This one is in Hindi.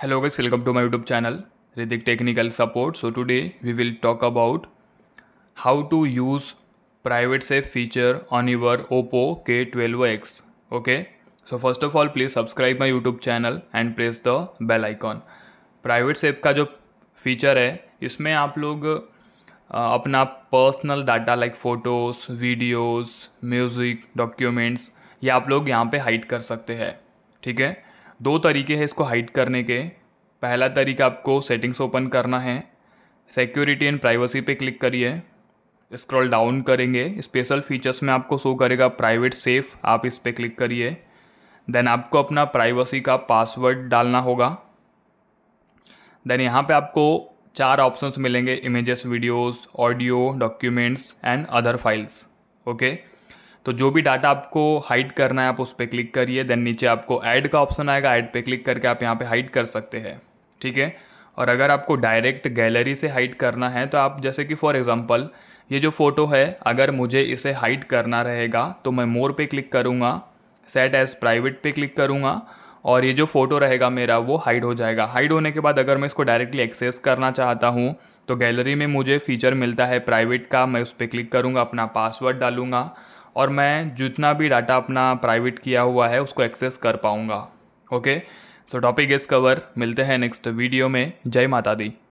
hello guys welcome to my YouTube channel Ridik technical support so today we will talk about how to use private safe feature on your Oppo K twelve X okay so first of all please subscribe my YouTube channel and press the bell icon private safe का जो फीचर है इसमें आप लोग अपना personal data like photos videos music documents ये आप लोग यहाँ पर हाइड कर सकते हैं ठीक है दो तरीके हैं इसको हाइड करने के पहला तरीका आपको सेटिंग्स ओपन करना है सिक्योरिटी एंड प्राइवेसी पे क्लिक करिए स्क्रॉल डाउन करेंगे स्पेशल फीचर्स में आपको शो करेगा प्राइवेट सेफ आप इस पर क्लिक करिए देन आपको अपना प्राइवेसी का पासवर्ड डालना होगा देन यहाँ पे आपको चार ऑप्शंस मिलेंगे images videos audio documents and other files okay तो जो भी डाटा आपको हाइड करना है आप उस पर क्लिक करिए देन नीचे आपको ऐड का ऑप्शन आएगा ऐड पे क्लिक करके आप यहाँ पे हाइड कर सकते हैं ठीक है और अगर आपको डायरेक्ट गैलरी से हाइड करना है तो आप जैसे कि फॉर एग्जांपल ये जो फ़ोटो है अगर मुझे इसे हाइड करना रहेगा तो मैं मोर पे क्लिक करूँगा सेट एज प्राइवेट पे क्लिक करूँगा और ये जो फ़ोटो रहेगा मेरा वो हाइड हो जाएगा हाइड होने के बाद अगर मैं इसको डायरेक्टली एक्सेस करना चाहता हूँ तो गैलरी में मुझे फीचर मिलता है प्राइवेट का मैं उस पर क्लिक करूँगा अपना पासवर्ड डालूँगा और मैं जितना भी डाटा अपना प्राइवेट किया हुआ है उसको एक्सेस कर पाऊँगा okay so topic is cover मिलते हैं नेक्स्ट वीडियो में जय माता दी